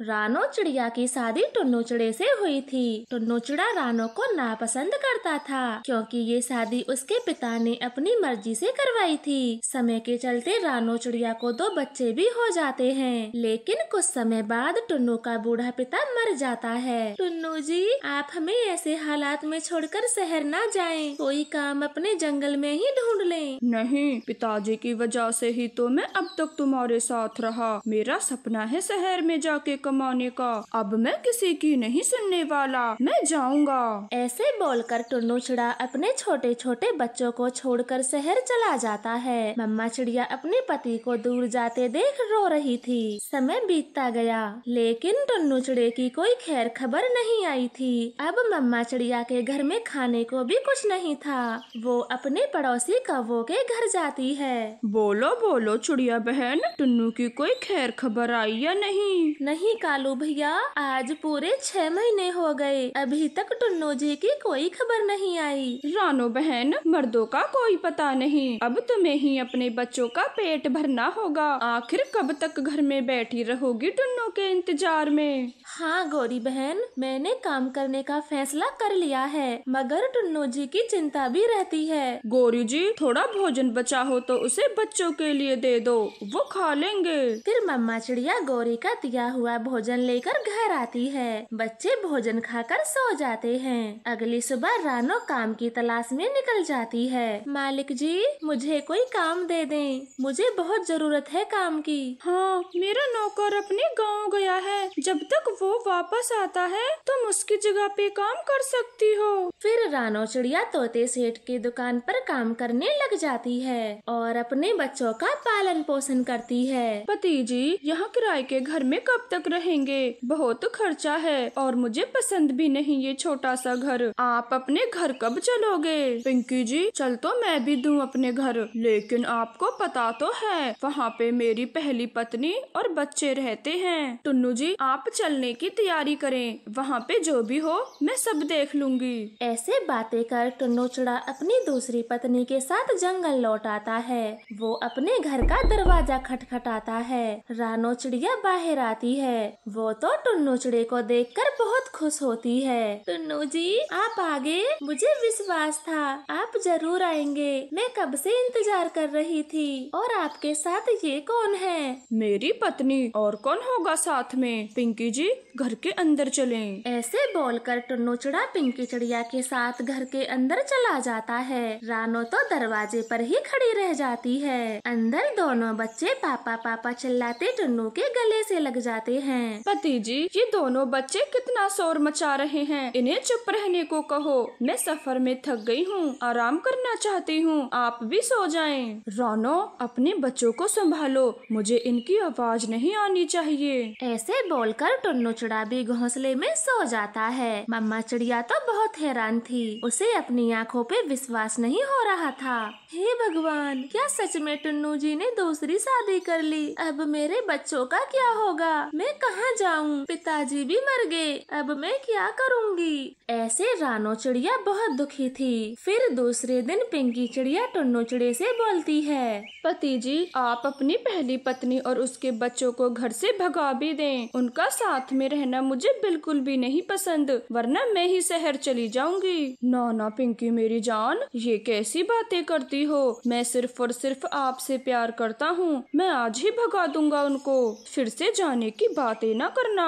रानो चिड़िया की शादी टुन्नू चिड़े से हुई थी टुन्नू चिड़ा रानो को नापसंद करता था क्योंकि ये शादी उसके पिता ने अपनी मर्जी से करवाई थी समय के चलते रानो चिड़िया को दो बच्चे भी हो जाते हैं लेकिन कुछ समय बाद टुन्नू का बूढ़ा पिता मर जाता है टुन्नू जी आप हमें ऐसे हालात में छोड़कर शहर न जाए कोई काम अपने जंगल में ही ढूंढ ले नहीं पिताजी की वजह से ही तो मैं अब तक तुम्हारे साथ रहा मेरा सपना है शहर में जाके कमाने का अब मैं किसी की नहीं सुनने वाला मैं जाऊंगा ऐसे बोलकर टुन्नू चिड़ा अपने छोटे छोटे बच्चों को छोड़कर शहर चला जाता है मम्मा चिड़िया अपने पति को दूर जाते देख रो रही थी समय बीतता गया लेकिन टुन्नू चिड़े की कोई खैर खबर नहीं आई थी अब मम्मा चिड़िया के घर में खाने को भी कुछ नहीं था वो अपने पड़ोसी कवो के घर जाती है बोलो बोलो चिड़िया बहन टुन्नू की कोई खैर खबर आई या नहीं नहीं कालू भैया आज पूरे छह महीने हो गए अभी तक टुन्नो जी की कोई खबर नहीं आई रानो बहन मर्दों का कोई पता नहीं अब तुम्हें ही अपने बच्चों का पेट भरना होगा आखिर कब तक घर में बैठी रहोगी टुन्नो के इंतजार में हाँ गौरी बहन मैंने काम करने का फैसला कर लिया है मगर टुन्नो जी की चिंता भी रहती है गौरी जी थोड़ा भोजन बचा हो तो उसे बच्चों के लिए दे दो वो खा लेंगे फिर मम्मा चिड़िया गौरी का दिया हुआ भोजन लेकर घर आती है बच्चे भोजन खाकर सो जाते हैं अगली सुबह रानो काम की तलाश में निकल जाती है मालिक जी मुझे कोई काम दे दें मुझे बहुत जरूरत है काम की हाँ मेरा नौकर अपने गांव गया है जब तक वो वापस आता है तुम तो उसकी जगह पे काम कर सकती हो फिर रानो चिड़िया तोते सेठ की दुकान पर काम करने लग जाती है और अपने बच्चों का पालन पोषण करती है पति जी यहाँ किराए के घर में कब तक रह रहेंगे बहुत खर्चा है और मुझे पसंद भी नहीं ये छोटा सा घर आप अपने घर कब चलोगे पिंकी जी चल तो मैं भी दूं अपने घर लेकिन आपको पता तो है वहाँ पे मेरी पहली पत्नी और बच्चे रहते हैं टुन्नू जी आप चलने की तैयारी करें वहाँ पे जो भी हो मैं सब देख लूंगी ऐसे बातें कर टुन्नू चुड़ा अपनी दूसरी पत्नी के साथ जंगल लौट आता है वो अपने घर का दरवाजा खटखटाता है रानो चिड़िया बाहर आती है वो तो टुन्नु चिड़े को देखकर बहुत खुश होती है टुन्नु जी आप आगे मुझे विश्वास था आप जरूर आएंगे मैं कब से इंतजार कर रही थी और आपके साथ ये कौन है मेरी पत्नी और कौन होगा साथ में पिंकी जी घर के अंदर चले ऐसे बोलकर टुन्नु चिड़ा पिंकी चिड़िया के साथ घर के अंदर चला जाता है रानो तो दरवाजे पर ही खड़ी रह जाती है अंदर दोनों बच्चे पापा पापा चिल्लाते टुन्नु के गले से लग जाते हैं हैं पति जी ये दोनों बच्चे कितना शोर मचा रहे हैं इन्हें चुप रहने को कहो मैं सफर में थक गई हूँ आराम करना चाहती हूँ आप भी सो जाए रोनो अपने बच्चों को संभालो मुझे इनकी आवाज नहीं आनी चाहिए ऐसे बोलकर टुन्नु चुड़ा भी घोंसले में सो जाता है मम्मा चिड़िया तो बहुत हैरान थी उसे अपनी आँखों पे विश्वास नहीं हो रहा था हे भगवान क्या सच में टुन्नु जी ने दूसरी शादी कर ली अब मेरे बच्चों का क्या होगा मैं कहाँ जाऊँ पिताजी भी मर गए अब मैं क्या करूँगी ऐसे रानो चिड़िया बहुत दुखी थी फिर दूसरे दिन पिंकी चिड़िया टुन्नो चिड़े से बोलती है पति जी आप अपनी पहली पत्नी और उसके बच्चों को घर से भगा भी दें उनका साथ में रहना मुझे बिल्कुल भी नहीं पसंद वरना मैं ही शहर चली जाऊंगी ना ना पिंकी मेरी जान ये कैसी बातें करती हो मैं सिर्फ और सिर्फ आपसे प्यार करता हूँ मैं आज ही भगा दूंगा उनको फिर से जाने की बात बातें न करना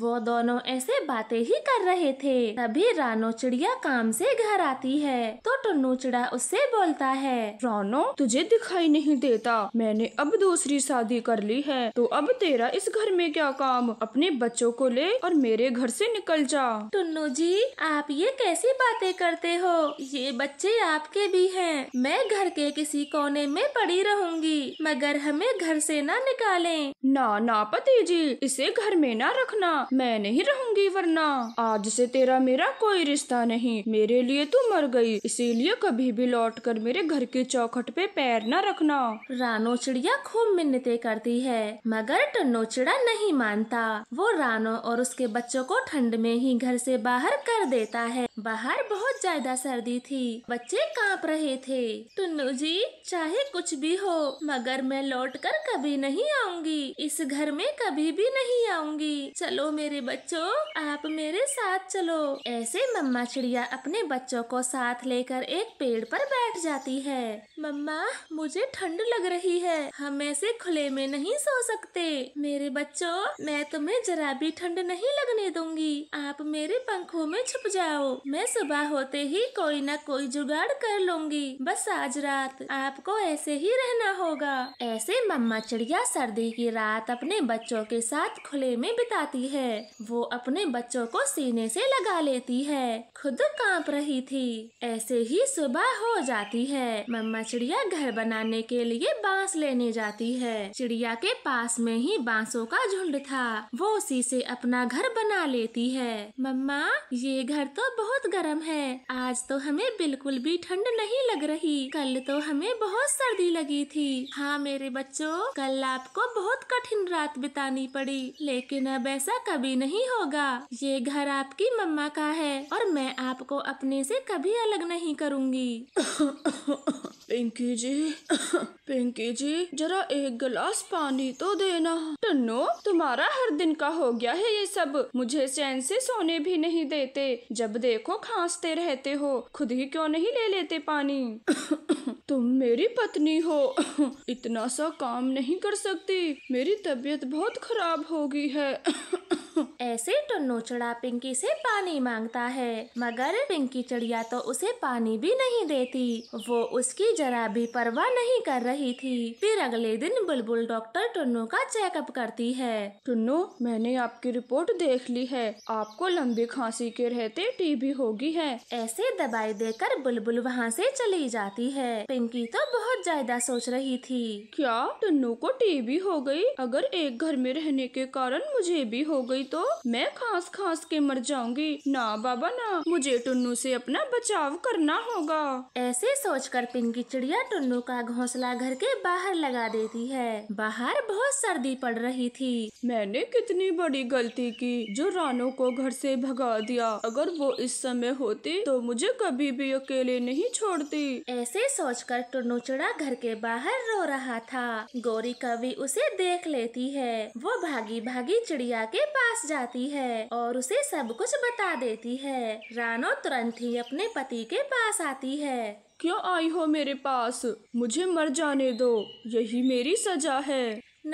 वो दोनों ऐसे बातें ही कर रहे थे तभी रानो चिड़िया काम से घर आती है तो टन्नू चिड़ा उससे बोलता है रानो तुझे दिखाई नहीं देता मैंने अब दूसरी शादी कर ली है तो अब तेरा इस घर में क्या काम अपने बच्चों को ले और मेरे घर से निकल जा टुन्नू जी आप ये कैसी बातें करते हो ये बच्चे आपके भी हैं मैं घर के किसी कोने में पड़ी रहूंगी मगर हमें घर से ना निकालें ना ना पति जी इसे इसे घर में ना रखना मैं नहीं रहूंगी वरना आज से तेरा मेरा कोई रिश्ता नहीं मेरे लिए तू मर गई इसीलिए कभी भी लौट कर मेरे घर के चौखट पे पैर न रखना रानो चिड़िया खूब मिन्नते करती है मगर टन्नो चिड़ा नहीं मानता वो रानो और उसके बच्चों को ठंड में ही घर से बाहर कर देता है बाहर बहुत ज्यादा सर्दी थी बच्चे कांप रहे थे टुन्नू जी चाहे कुछ भी हो मगर मैं लौट कर कभी नहीं आऊंगी इस घर में कभी भी नहीं नहीं आऊंगी चलो मेरे बच्चों आप मेरे साथ चलो ऐसे मम्मा चिड़िया अपने बच्चों को साथ लेकर एक पेड़ पर बैठ जाती है मम्मा मुझे ठंड लग रही है हम ऐसे खुले में नहीं सो सकते मेरे बच्चों मैं तुम्हें जरा भी ठंड नहीं लगने दूंगी आप मेरे पंखों में छुप जाओ मैं सुबह होते ही कोई ना कोई जुगाड़ कर लूंगी बस आज रात आपको ऐसे ही रहना होगा ऐसे मम्मा चिड़िया सर्दी की रात अपने बच्चों के साथ खुले में बिताती है वो अपने बच्चों को सीने से लगा लेती है खुद कांप रही थी ऐसे ही सुबह हो जाती है मम्मा चिड़िया घर बनाने के लिए बांस लेने जाती है चिड़िया के पास में ही बांसों का झुंड था वो उसी से अपना घर बना लेती है मम्मा ये घर तो बहुत गर्म है आज तो हमें बिल्कुल भी ठंड नहीं लग रही कल तो हमें बहुत सर्दी लगी थी हाँ मेरे बच्चों कल आपको बहुत कठिन रात बितानी पड़ी लेकिन अब ऐसा कभी नहीं होगा ये घर आपकी मम्मा का है और मैं आपको अपने से कभी अलग नहीं करूँगी पिंकी जी पिंकी जी जरा एक गिलास पानी तो देना टन्नो तुम्हारा हर दिन का हो गया है ये सब मुझे चैन से सोने भी नहीं देते जब देखो खांसते रहते हो खुद ही क्यों नहीं ले लेते पानी तुम मेरी पत्नी हो इतना सा काम नहीं कर सकती मेरी तबीयत बहुत खराब हो गई है ऐसे टन्नो चढ़ा पिंकी से पानी मांगता है मगर पिंकी चिड़िया तो उसे पानी भी नहीं देती वो उसकी जरा भी परवाह नहीं कर रही थी फिर अगले दिन बुलबुल डॉक्टर टुन्नू का चेकअप करती है टुन्नू मैंने आपकी रिपोर्ट देख ली है आपको लंबी खांसी के रहते टीबी होगी है ऐसे दवाई देकर बुलबुल वहाँ से चली जाती है पिंकी तो बहुत ज्यादा सोच रही थी क्या टुन्नू को टीबी हो गयी अगर एक घर में रहने के कारण मुझे भी हो गयी तो मैं खास खास के मर जाऊंगी ना बाबा ना मुझे टुन्नू से अपना बचाव करना होगा ऐसे सोचकर पिंकी चिड़िया टुन्नू का घोंसला घर के बाहर लगा देती है बाहर बहुत सर्दी पड़ रही थी मैंने कितनी बड़ी गलती की जो रानो को घर से भगा दिया अगर वो इस समय होती तो मुझे कभी भी अकेले नहीं छोड़ती ऐसे सोचकर टुन्नू चिड़ा घर के बाहर रो रहा था गौरी कवि उसे देख लेती है वो भागी भागी चिड़िया के पास जाती है और उसे सब कुछ बता देती है रानो तुरंत ही अपने पति के पास आती है क्यों आई हो मेरे पास मुझे मर जाने दो यही मेरी सजा है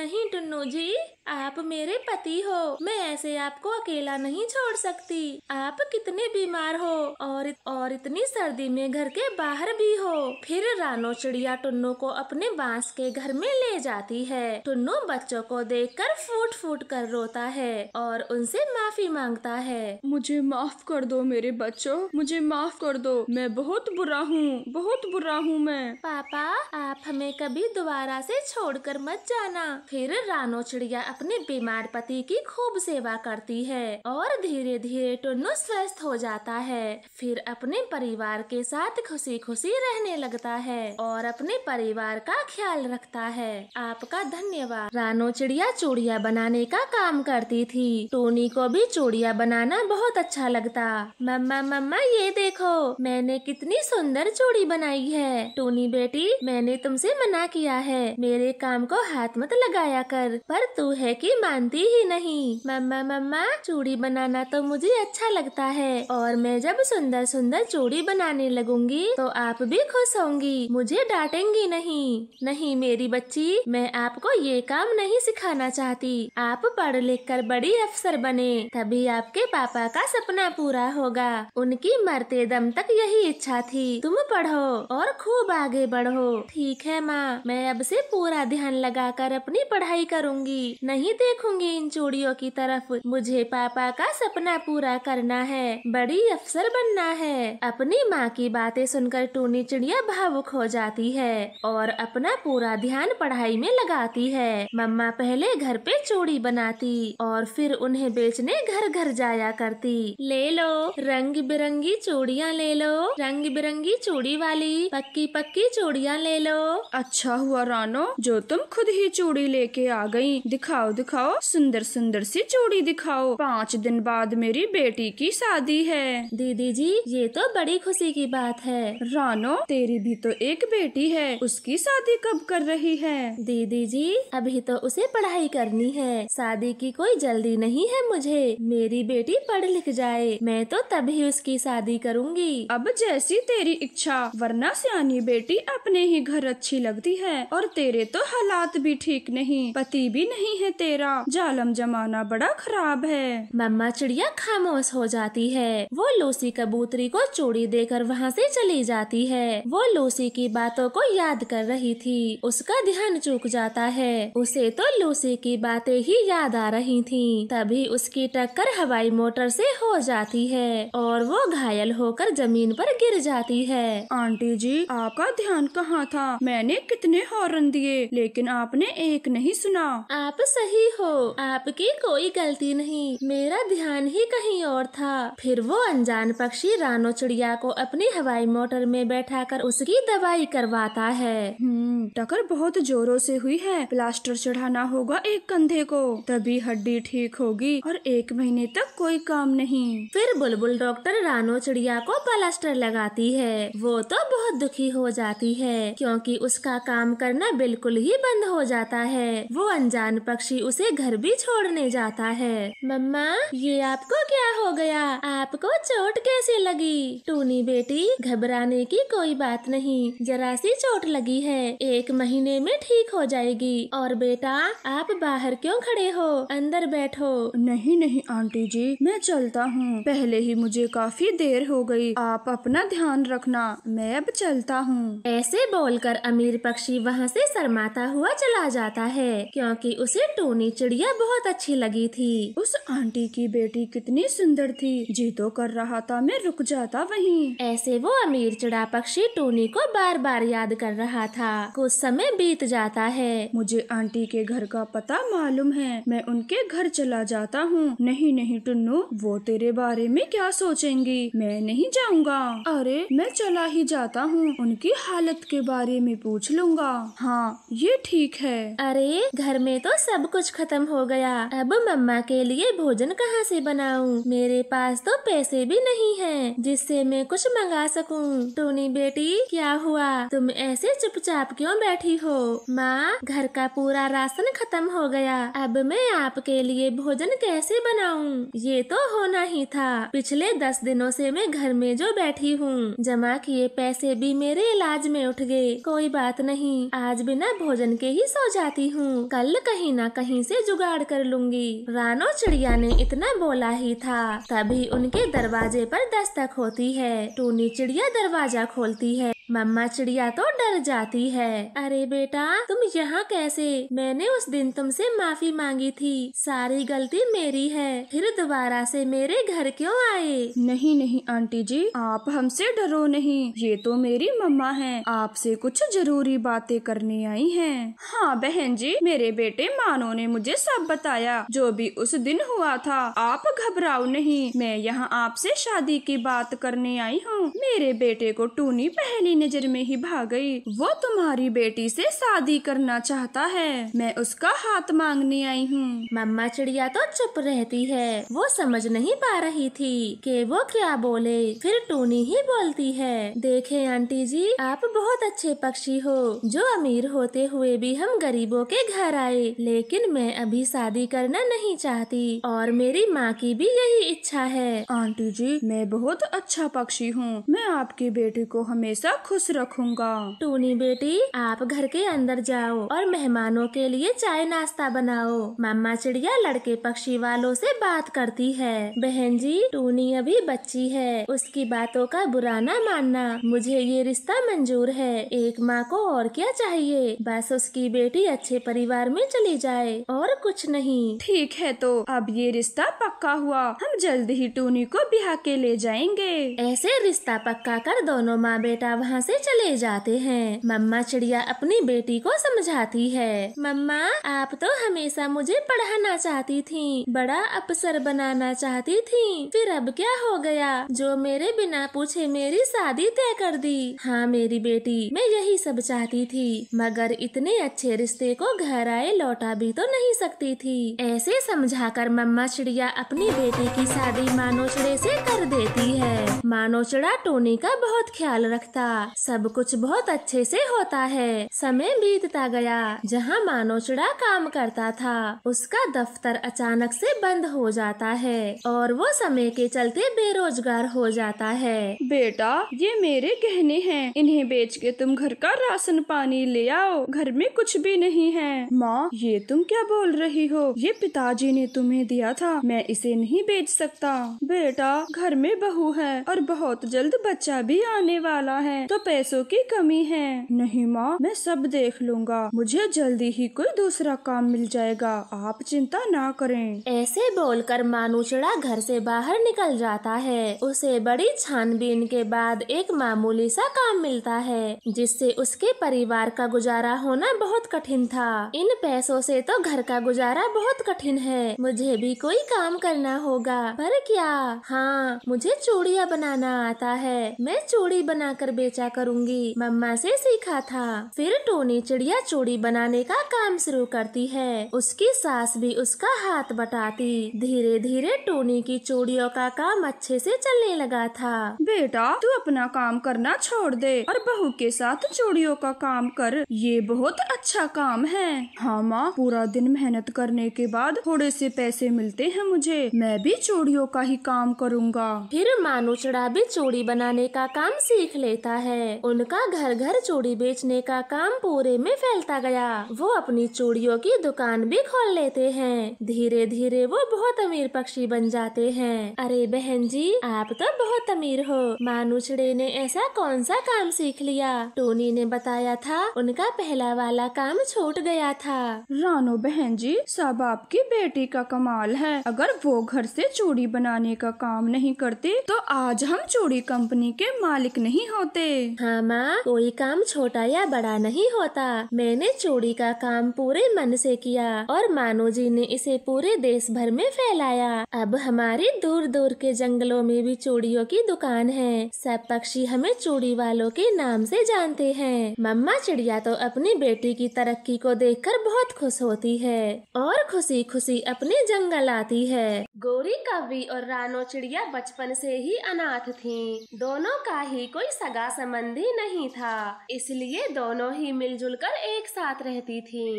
नहीं टन्नू जी आप मेरे पति हो मैं ऐसे आपको अकेला नहीं छोड़ सकती आप कितने बीमार हो और और इतनी सर्दी में घर के बाहर भी हो फिर रानो चिड़िया टुन्नो को अपने बांस के घर में ले जाती है टुन्नो बच्चों को देखकर फूट फूट कर रोता है और उनसे माफी मांगता है मुझे माफ कर दो मेरे बच्चों मुझे माफ कर दो मैं बहुत बुरा हूँ बहुत बुरा हूँ मैं पापा आप हमें कभी दोबारा से छोड़कर मत जाना फिर रानो चिड़िया अपने बीमार पति की खूब सेवा करती है और धीरे धीरे टुन्नू स्वस्थ हो जाता है फिर अपने परिवार के साथ खुशी खुशी रहने लगता है और अपने परिवार का ख्याल रखता है आपका धन्यवाद रानो चिड़िया चूड़िया बनाने का काम करती थी टोनी को भी चूड़िया बनाना बहुत अच्छा लगता मम्मा मम्मा ये देखो मैंने कितनी सुंदर चूड़ी बनाई है टोनी बेटी मैंने तुमसे मना किया है मेरे काम को हाथ मत लगाया कर पर तू है है कि मानती ही नहीं मम्मा मम्मा चूड़ी बनाना तो मुझे अच्छा लगता है और मैं जब सुंदर सुंदर चूड़ी बनाने लगूंगी तो आप भी खुश होंगी मुझे डांटेंगी नहीं नहीं मेरी बच्ची मैं आपको ये काम नहीं सिखाना चाहती आप पढ़ लिख कर बड़ी अफसर बने तभी आपके पापा का सपना पूरा होगा उनकी मरते दम तक यही इच्छा थी तुम पढ़ो और खूब आगे बढ़ो ठीक है माँ मैं अब से पूरा ध्यान लगाकर अपनी पढ़ाई करूँगी नहीं नहीं देखूंगी इन चूड़ियों की तरफ मुझे पापा का सपना पूरा करना है बड़ी अफसर बनना है अपनी माँ की बातें सुनकर टूनी चिड़िया भावुक हो जाती है और अपना पूरा ध्यान पढ़ाई में लगाती है मम्मा पहले घर पे चूड़ी बनाती और फिर उन्हें बेचने घर घर जाया करती ले लो रंग बिरंगी चूड़िया ले लो रंग बिरंगी चूड़ी वाली पक्की पक्की चूड़िया ले लो अच्छा हुआ रानो जो तुम खुद ही चूड़ी लेके आ गई दिखाओ दिखाओ दिखाओ सुंदर सुंदर सी चूड़ी दिखाओ पाँच दिन बाद मेरी बेटी की शादी है दीदी जी ये तो बड़ी खुशी की बात है रानो तेरी भी तो एक बेटी है उसकी शादी कब कर रही है दीदी जी अभी तो उसे पढ़ाई करनी है शादी की कोई जल्दी नहीं है मुझे मेरी बेटी पढ़ लिख जाए मैं तो तभी उसकी शादी करूँगी अब जैसी तेरी इच्छा वरना सियानी बेटी अपने ही घर अच्छी लगती है और तेरे तो हालात भी ठीक नहीं पति भी नहीं है है तेरा जालम जमाना बड़ा खराब है मम्मा चिड़िया खामोश हो जाती है वो लूसी कबूतरी को चूड़ी देकर वहाँ से चली जाती है वो लूसी की बातों को याद कर रही थी उसका ध्यान चूक जाता है उसे तो लूसी की बातें ही याद आ रही थी तभी उसकी टक्कर हवाई मोटर से हो जाती है और वो घायल होकर जमीन पर गिर जाती है आंटी जी आपका ध्यान कहाँ था मैंने कितने हॉर्न दिए लेकिन आपने एक नहीं सुना आप सही हो आपकी कोई गलती नहीं मेरा ध्यान ही कहीं और था फिर वो अनजान पक्षी रानो चिड़िया को अपनी हवाई मोटर में बैठाकर उसकी दवाई करवाता है हम्म, टकर बहुत जोरों से हुई है प्लास्टर चढ़ाना होगा एक कंधे को तभी हड्डी ठीक होगी और एक महीने तक कोई काम नहीं फिर बुलबुल डॉक्टर रानो चिड़िया को प्लास्टर लगाती है वो तो बहुत दुखी हो जाती है क्योंकि उसका काम करना बिल्कुल ही बंद हो जाता है वो अनजान पक्षी पक्षी उसे घर भी छोड़ने जाता है मम्मा ये आपको क्या हो गया आपको चोट कैसे लगी टूनी बेटी घबराने की कोई बात नहीं जरा सी चोट लगी है एक महीने में ठीक हो जाएगी और बेटा आप बाहर क्यों खड़े हो अंदर बैठो नहीं नहीं आंटी जी मैं चलता हूँ पहले ही मुझे काफी देर हो गई आप अपना ध्यान रखना मैं अब चलता हूँ ऐसे बोलकर अमीर पक्षी वहाँ से शर्माता हुआ चला जाता है क्योंकि उसे टोनी चिड़िया बहुत अच्छी लगी थी उस आंटी की बेटी कितनी सुंदर थी जी तो कर रहा था मैं रुक जाता वहीं। ऐसे वो अमीर चिड़ा पक्षी टोनी को बार बार याद कर रहा था कुछ समय बीत जाता है मुझे आंटी के घर का पता मालूम है मैं उनके घर चला जाता हूँ नहीं नहीं टुन्नु वो तेरे बारे में क्या सोचेंगी मैं नहीं जाऊँगा अरे मैं चला ही जाता हूँ उनकी हालत के बारे में पूछ लूंगा हाँ ये ठीक है अरे घर में तो सब कुछ खत्म हो गया अब मम्मा के लिए भोजन कहाँ से बनाऊं? मेरे पास तो पैसे भी नहीं हैं जिससे मैं कुछ मंगा सकूं। टोनी बेटी क्या हुआ तुम ऐसे चुपचाप क्यों बैठी हो माँ घर का पूरा राशन खत्म हो गया अब मैं आपके लिए भोजन कैसे बनाऊं? ये तो होना ही था पिछले दस दिनों से मैं घर में जो बैठी हूँ जमा किए पैसे भी मेरे इलाज में उठ गए कोई बात नहीं आज बिना भोजन के ही सो जाती हूँ कल कहीं ना कहीं से जुगाड़ कर लूंगी रानो चिड़िया ने इतना बोला ही था तभी उनके दरवाजे पर दस्तक होती है टूनी चिड़िया दरवाजा खोलती है मम्मा चिड़िया तो डर जाती है अरे बेटा तुम यहाँ कैसे मैंने उस दिन तुमसे माफी मांगी थी सारी गलती मेरी है फिर दोबारा से मेरे घर क्यों आए नहीं नहीं आंटी जी आप हमसे डरो नहीं ये तो मेरी मम्मा है आपसे कुछ जरूरी बातें करने आई हैं। हाँ बहन जी मेरे बेटे मानो ने मुझे सब बताया जो भी उस दिन हुआ था आप घबराओ नहीं मैं यहाँ आपसे शादी की बात करने आई हूँ मेरे बेटे को टूनी पहनी नजर में ही भाग गई वो तुम्हारी बेटी से शादी करना चाहता है मैं उसका हाथ मांगने आई हूँ मम्मा चिड़िया तो चुप रहती है वो समझ नहीं पा रही थी कि वो क्या बोले फिर टूनी ही बोलती है देखे आंटी जी आप बहुत अच्छे पक्षी हो जो अमीर होते हुए भी हम गरीबों के घर आए लेकिन मैं अभी शादी करना नहीं चाहती और मेरी माँ की भी यही इच्छा है आंटी जी मैं बहुत अच्छा पक्षी हूँ मैं आपके बेटे को हमेशा खुश रखूंगा टूनी बेटी आप घर के अंदर जाओ और मेहमानों के लिए चाय नाश्ता बनाओ मम्मा चिड़िया लड़के पक्षी वालों से बात करती है बहन जी टूनी अभी बच्ची है उसकी बातों का बुरा ना मानना मुझे ये रिश्ता मंजूर है एक माँ को और क्या चाहिए बस उसकी बेटी अच्छे परिवार में चली जाए और कुछ नहीं ठीक है तो अब ये रिश्ता पक्का हुआ हम जल्द ही टूनी को बिहा के ले जाएंगे ऐसे रिश्ता पक्का कर दोनों माँ बेटा वहाँ यहाँ से चले जाते हैं मम्मा चिड़िया अपनी बेटी को समझाती है मम्मा आप तो हमेशा मुझे पढ़ाना चाहती थी बड़ा अफसर बनाना चाहती थी फिर अब क्या हो गया जो मेरे बिना पूछे मेरी शादी तय कर दी हाँ मेरी बेटी मैं यही सब चाहती थी मगर इतने अच्छे रिश्ते को घर आए लौटा भी तो नहीं सकती थी ऐसे समझा कर मम्मा चिड़िया अपनी बेटी की शादी मानोचड़े से कर देती है मानोचड़ा टोनी का बहुत ख्याल रखता सब कुछ बहुत अच्छे से होता है समय बीतता गया जहाँ मानोचड़ा काम करता था उसका दफ्तर अचानक से बंद हो जाता है और वो समय के चलते बेरोजगार हो जाता है बेटा ये मेरे गहने हैं इन्हें बेच के तुम घर का राशन पानी ले आओ घर में कुछ भी नहीं है माँ ये तुम क्या बोल रही हो ये पिताजी ने तुम्हें दिया था मैं इसे नहीं बेच सकता बेटा घर में बहू है और बहुत जल्द बच्चा भी आने वाला है तो तो पैसों की कमी है नहीं माँ मैं सब देख लूंगा मुझे जल्दी ही कोई दूसरा काम मिल जाएगा आप चिंता ना करें ऐसे बोलकर मानूचड़ा घर से बाहर निकल जाता है उसे बड़ी छानबीन के बाद एक मामूली सा काम मिलता है जिससे उसके परिवार का गुजारा होना बहुत कठिन था इन पैसों से तो घर का गुजारा बहुत कठिन है मुझे भी कोई काम करना होगा पर क्या हाँ मुझे चूड़िया बनाना आता है मैं चूड़ी बनाकर बेचा क्या करूँगी मम्मा से सीखा था फिर टोनी चिड़िया चूड़ी बनाने का काम शुरू करती है उसकी सास भी उसका हाथ बटाती धीरे धीरे टोनी की चूड़ियों का काम अच्छे से चलने लगा था बेटा तू अपना काम करना छोड़ दे और बहू के साथ चूड़ियों का काम कर ये बहुत अच्छा काम है हाँ माँ पूरा दिन मेहनत करने के बाद थोड़े से पैसे मिलते हैं मुझे मैं भी चूड़ियों का ही काम करूँगा फिर मानू चढ़ा भी चूड़ी बनाने का काम सीख लेता है है उनका घर घर चूड़ी बेचने का काम पूरे में फैलता गया वो अपनी चूड़ियों की दुकान भी खोल लेते हैं धीरे धीरे वो बहुत अमीर पक्षी बन जाते हैं अरे बहन जी आप तो बहुत अमीर हो मानुछड़े ने ऐसा कौन सा काम सीख लिया टोनी ने बताया था उनका पहला वाला काम छूट गया था रानो बहन जी सब आपकी बेटी का कमाल है अगर वो घर से चूड़ी बनाने का काम नहीं करती तो आज हम चूड़ी कंपनी के मालिक नहीं होते हाँ माँ कोई काम छोटा या बड़ा नहीं होता मैंने चूड़ी का काम पूरे मन से किया और मानो जी ने इसे पूरे देश भर में फैलाया अब हमारे दूर दूर के जंगलों में भी चूड़ियों की दुकान है सब पक्षी हमें चूड़ी वालों के नाम से जानते हैं मम्मा चिड़िया तो अपनी बेटी की तरक्की को कर बहुत खुश होती है और खुशी खुशी अपने जंगल आती है गोरी कवि और रानो चिड़िया बचपन से ही अनाथ थी दोनों का ही कोई सगा संबंधी नहीं था इसलिए दोनों ही मिलजुल कर एक साथ रहती थीं।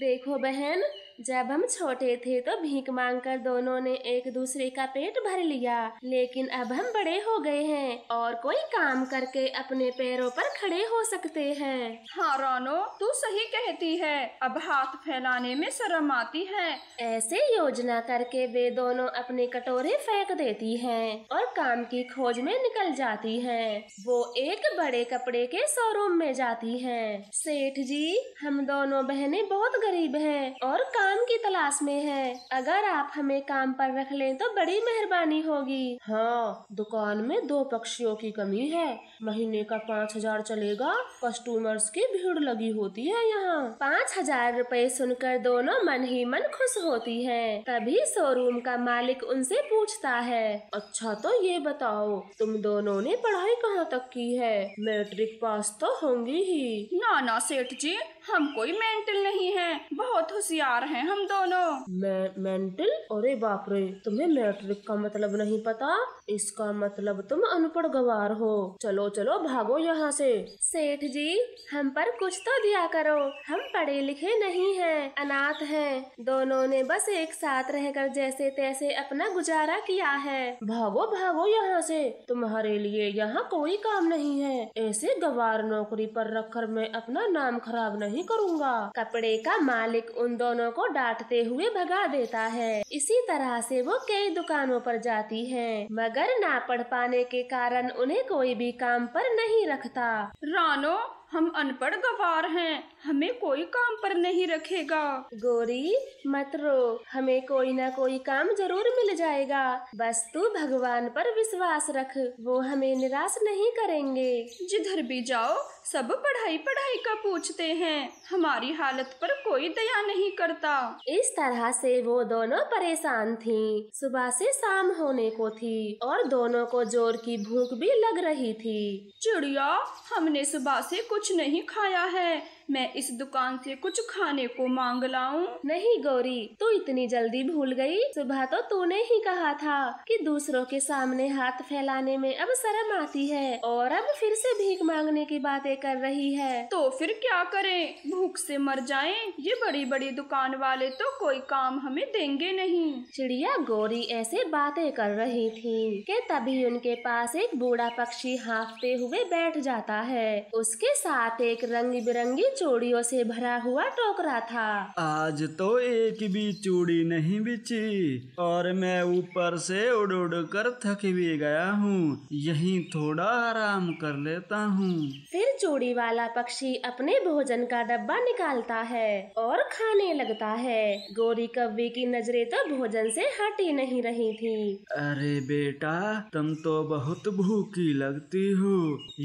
देखो बहन जब हम छोटे थे तो भीख मांगकर दोनों ने एक दूसरे का पेट भर लिया लेकिन अब हम बड़े हो गए हैं और कोई काम करके अपने पैरों पर खड़े हो सकते हैं हाँ रानो तू सही कहती है अब हाथ फैलाने में शर्म आती है ऐसे योजना करके वे दोनों अपने कटोरे फेंक देती हैं और काम की खोज में निकल जाती हैं। वो एक बड़े कपड़े के शोरूम में जाती हैं। सेठ जी हम दोनों बहनें बहुत गरीब हैं और काम काम की तलाश में है अगर आप हमें काम पर रख लें तो बड़ी मेहरबानी होगी हाँ दुकान में दो पक्षियों की कमी है महीने का पाँच हजार चलेगा कस्टमर्स की भीड़ लगी होती है यहाँ पाँच हजार रूपए सुनकर दोनों मन ही मन खुश होती है तभी शोरूम का मालिक उनसे पूछता है अच्छा तो ये बताओ तुम दोनों ने पढ़ाई कहाँ तक की है मैट्रिक पास तो होंगी ही ना ना सेठ जी हम कोई मेंटल नहीं है बहुत होशियार हैं हम दोनों मैं मेंटल अरे बाप रे तुम्हें मैट्रिक का मतलब नहीं पता इसका मतलब तुम अनपढ़ गवार हो चलो चलो भागो यहाँ से सेठ जी हम पर कुछ तो दिया करो हम पढ़े लिखे नहीं हैं अनाथ हैं दोनों ने बस एक साथ रहकर जैसे तैसे अपना गुजारा किया है भागो भागो यहाँ से तुम्हारे लिए यहाँ कोई काम नहीं है ऐसे गवार नौकरी पर रखकर मैं अपना नाम खराब नहीं नहीं करूँगा कपड़े का मालिक उन दोनों को डांटते हुए भगा देता है इसी तरह से वो कई दुकानों पर जाती है मगर ना पढ़ पाने के कारण उन्हें कोई भी काम पर नहीं रखता रानो हम अनपढ़ गवार हैं हमें कोई काम पर नहीं रखेगा गोरी मत रो हमें कोई ना कोई काम जरूर मिल जाएगा बस तू भगवान पर विश्वास रख वो हमें निराश नहीं करेंगे जिधर भी जाओ सब पढ़ाई पढ़ाई का पूछते हैं हमारी हालत पर कोई दया नहीं करता इस तरह से वो दोनों परेशान थीं। सुबह से शाम होने को थी और दोनों को जोर की भूख भी लग रही थी चिड़िया हमने सुबह से कुछ कुछ नहीं खाया है मैं इस दुकान से कुछ खाने को मांग लाऊं? नहीं गौरी तू इतनी जल्दी भूल गई सुबह तो तूने ही कहा था कि दूसरों के सामने हाथ फैलाने में अब शर्म आती है और अब फिर से भीख मांगने की बातें कर रही है तो फिर क्या करें भूख से मर जाएं? ये बड़ी बड़ी दुकान वाले तो कोई काम हमें देंगे नहीं चिड़िया गौरी ऐसे बातें कर रही थी के तभी उनके पास एक बूढ़ा पक्षी हाँफते हुए बैठ जाता है उसके साथ एक रंग बिरंगी चूड़ियों से भरा हुआ टोकरा था आज तो एक भी चूड़ी नहीं बिची और मैं ऊपर से उड़ उड़ कर थक भी गया हूँ यहीं थोड़ा आराम कर लेता हूँ फिर चूड़ी वाला पक्षी अपने भोजन का डब्बा निकालता है और खाने लगता है गोरी कव्वे की नज़रे तो भोजन से हटी नहीं रही थी अरे बेटा तुम तो बहुत भूखी लगती हो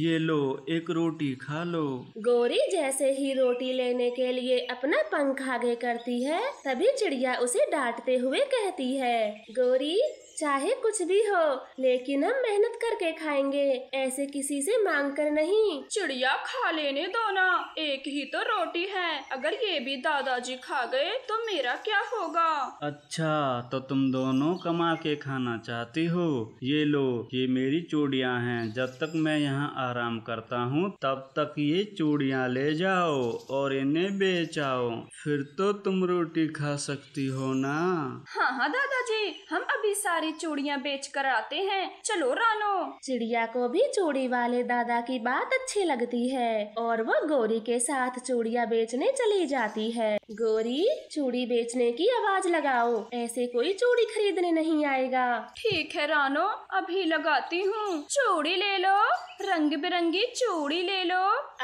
ये लो एक रोटी खा लो गोरी जैसे ही ही रोटी लेने के लिए अपना पंख आगे करती है तभी चिड़िया उसे डांटते हुए कहती है गोरी चाहे कुछ भी हो लेकिन हम मेहनत करके खाएंगे ऐसे किसी से मांग कर नहीं चिड़िया खा लेने दो ना एक ही तो रोटी है अगर ये भी दादाजी खा गए तो मेरा क्या होगा अच्छा तो तुम दोनों कमा के खाना चाहती हो ये लो ये मेरी चूड़िया हैं जब तक मैं यहाँ आराम करता हूँ तब तक ये चूड़िया ले जाओ और इन्हें बेच आओ फिर तो तुम रोटी खा सकती हो ना हाँ हाँ दादाजी हम अभी सारे सारी चूड़ियाँ बेच कर आते हैं चलो रानो चिड़िया को भी चूड़ी वाले दादा की बात अच्छी लगती है और वो गोरी के साथ चूड़िया बेचने चली जाती है गोरी चूड़ी बेचने की आवाज लगाओ ऐसे कोई चूड़ी खरीदने नहीं आएगा ठीक है रानो अभी लगाती हूँ चूड़ी ले लो रंग बिरंगी चूड़ी ले लो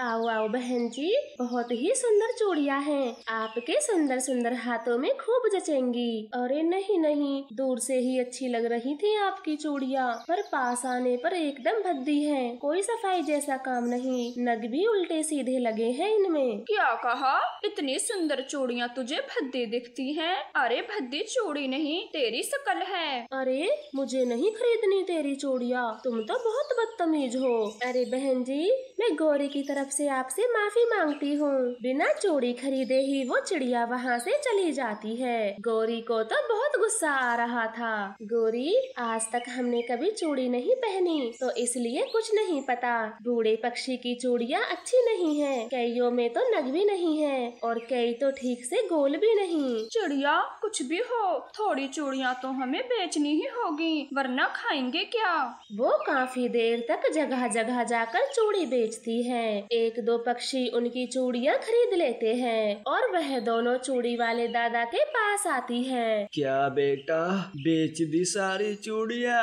आओ आओ बहन जी बहुत ही सुंदर चूड़िया है आपके सुंदर सुंदर हाथों में खूब जचेंगी अरे नहीं नहीं दूर से ही अच्छी अच्छी लग रही थी आपकी चूड़िया पर पास आने पर एकदम भद्दी है कोई सफाई जैसा काम नहीं नग भी उल्टे सीधे लगे हैं इनमें क्या कहा इतनी सुंदर चूड़िया तुझे भद्दी दिखती हैं अरे भद्दी चूड़ी नहीं तेरी शकल है अरे मुझे नहीं खरीदनी तेरी चूड़िया तुम तो बहुत बदतमीज हो अरे बहन जी मैं गौरी की तरफ से आपसे माफी मांगती हूँ बिना चूड़ी खरीदे ही वो चिड़िया वहाँ से चली जाती है गौरी को तो बहुत गुस्सा आ रहा था गोरी आज तक हमने कभी चूड़ी नहीं पहनी तो इसलिए कुछ नहीं पता बूढ़े पक्षी की चूड़िया अच्छी नहीं है कईयों में तो नग भी नहीं है और कई तो ठीक से गोल भी नहीं चिड़िया कुछ भी हो थोड़ी चूड़िया तो हमें बेचनी ही होगी वरना खाएंगे क्या वो काफी देर तक जगह जगह जाकर चूड़ी बेचती है एक दो पक्षी उनकी चूड़िया खरीद लेते हैं और वह दोनों चूड़ी वाले दादा के पास आती है क्या बेटा बेच दी सारी चूड़िया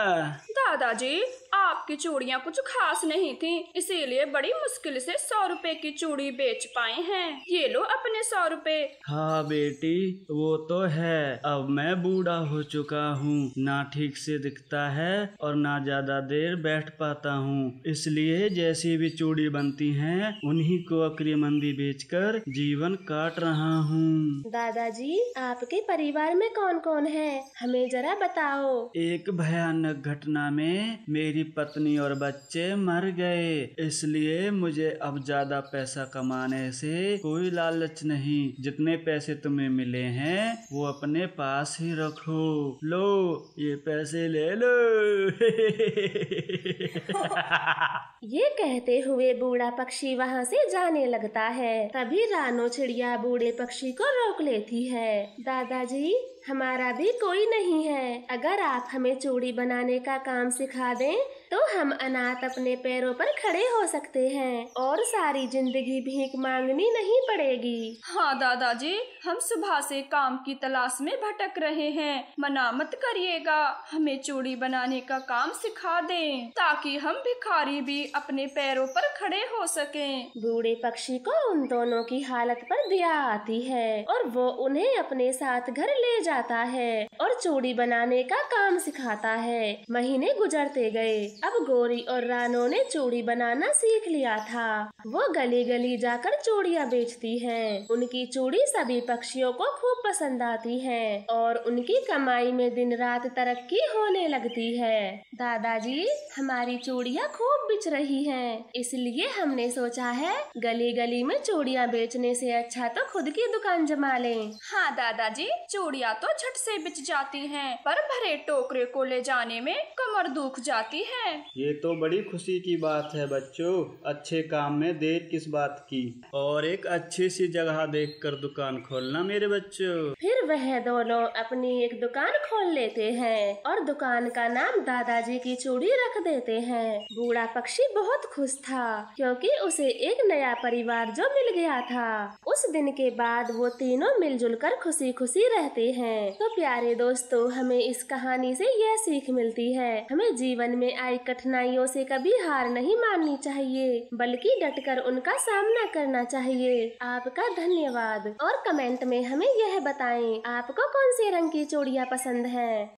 दादाजी आपकी चूड़ियाँ कुछ खास नहीं थी इसीलिए बड़ी मुश्किल से सौ रुपए की चूड़ी बेच पाए हैं ये लो अपने सौ रुपए हाँ बेटी वो तो है अब मैं बूढ़ा हो चुका हूँ ना ठीक से दिखता है और ना ज्यादा देर बैठ पाता हूँ इसलिए जैसी भी चूड़ी बनती है उन्हीं को मंदी बेच कर जीवन काट रहा हूँ दादाजी आपके परिवार में कौन कौन है हमें जरा बताओ एक भयानक घटना में मेरी पत्नी और बच्चे मर गए इसलिए मुझे अब ज्यादा पैसा कमाने से कोई लालच नहीं जितने पैसे तुम्हें मिले हैं वो अपने पास ही रखो लो ये पैसे ले लो ये कहते हुए बूढ़ा पक्षी वहाँ से जाने लगता है तभी रानो चिड़िया बूढ़े पक्षी को रोक लेती है दादाजी हमारा भी कोई नहीं है अगर आप हमें चूड़ी बनाने का काम सिखा दें तो हम अनाथ अपने पैरों पर खड़े हो सकते हैं और सारी जिंदगी भीख मांगनी नहीं पड़ेगी हाँ दादाजी हम सुबह से काम की तलाश में भटक रहे हैं मना मत करिएगा हमें चूड़ी बनाने का काम सिखा दें ताकि हम भिखारी भी अपने पैरों पर खड़े हो सकें। बूढ़े पक्षी को उन दोनों की हालत पर दया आती है और वो उन्हें अपने साथ घर ले जाता है और चूड़ी बनाने का काम सिखाता है महीने गुजरते गए अब गोरी और रानो ने चूड़ी बनाना सीख लिया था वो गली गली जाकर चूड़ियाँ बेचती हैं। उनकी चूड़ी सभी पक्षियों को खूब पसंद आती है और उनकी कमाई में दिन रात तरक्की होने लगती है दादाजी हमारी चूड़ियाँ खूब बिच रही हैं, इसलिए हमने सोचा है गली गली में चूड़ियाँ बेचने से अच्छा तो खुद की दुकान जमा लें। हाँ दादाजी चूड़ियाँ तो झट से बिच जाती हैं पर भरे टोकरे को ले जाने में कमर दुख जाती है ये तो बड़ी खुशी की बात है बच्चों अच्छे काम में देर किस बात की और एक अच्छी सी जगह देख कर दुकान खोलना मेरे बच्चों फिर वह दोनों अपनी एक दुकान खोल लेते हैं और दुकान का नाम दादाजी की चूड़ी रख देते हैं बूढ़ा पक्षी बहुत खुश था क्योंकि उसे एक नया परिवार जो मिल गया था उस दिन के बाद वो तीनों मिलजुल कर खुशी खुशी रहते हैं तो प्यारे दोस्तों हमें इस कहानी से यह सीख मिलती है हमें जीवन में आई कठिनाइयों से कभी हार नहीं माननी चाहिए बल्कि डटकर उनका सामना करना चाहिए आपका धन्यवाद और कमेंट में हमें यह बताएं आपको कौन से रंग की चूड़ियाँ पसंद है